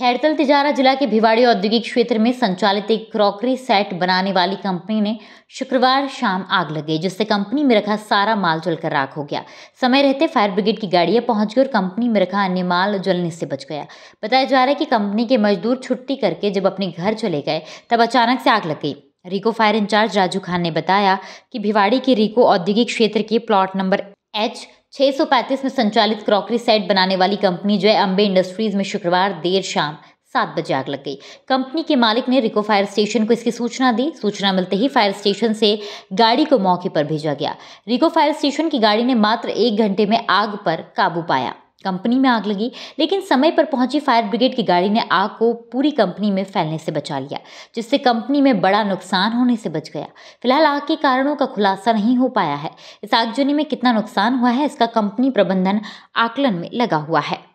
खैरतल तिजारा जिला के भिवाड़ी औद्योगिक क्षेत्र में संचालित एक क्रॉकरी सेट बनाने वाली कंपनी ने शुक्रवार शाम आग लगी जिससे कंपनी में रखा सारा माल जलकर राख हो गया समय रहते फायर ब्रिगेड की गाड़ियां पहुंच गई और कंपनी में रखा अन्य माल जलने से बच गया बताया जा रहा है कि कंपनी के मजदूर छुट्टी करके जब अपने घर चले गए तब अचानक से आग लग गई रिको फायर इंचार्ज राजू खान ने बताया कि भिवाड़ी के रिको औद्योगिक क्षेत्र के प्लॉट नंबर एच 635 में संचालित क्रॉकरी सेट बनाने वाली कंपनी जय अंबे इंडस्ट्रीज में शुक्रवार देर शाम सात बजे आग लग गई कंपनी के मालिक ने रिको फायर स्टेशन को इसकी सूचना दी सूचना मिलते ही फायर स्टेशन से गाड़ी को मौके पर भेजा गया रिको फायर स्टेशन की गाड़ी ने मात्र एक घंटे में आग पर काबू पाया कंपनी में आग लगी लेकिन समय पर पहुंची फायर ब्रिगेड की गाड़ी ने आग को पूरी कंपनी में फैलने से बचा लिया जिससे कंपनी में बड़ा नुकसान होने से बच गया फिलहाल आग के कारणों का खुलासा नहीं हो पाया है इस आगजनी में कितना नुकसान हुआ है इसका कंपनी प्रबंधन आकलन में लगा हुआ है